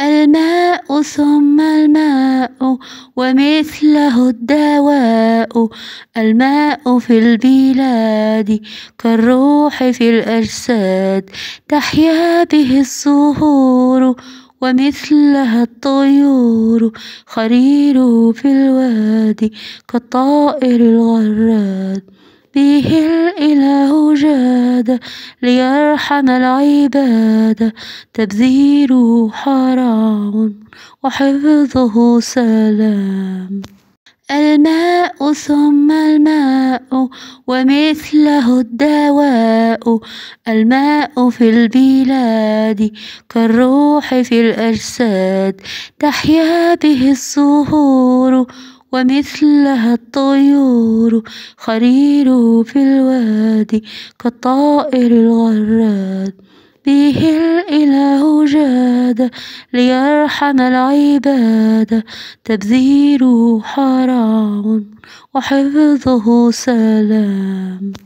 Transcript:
الماء ثم الماء ومثله الدواء الماء في البلاد كالروح في الأجساد تحيا به الزهور ومثلها الطيور خرير في الوادي كالطائر الغراد به الإله جاد العباد ليرحم العباد تبذيره حرام وحفظه سلام الماء ثم الماء ومثله الدواء الماء في البلاد كالروح في الأجساد تحيا به الزهور ومثلها الطيور خرير في الوادي الجواد كالطائر الغراد به الإله جاد ليرحم العباد تبذيره حرام وحفظه سلام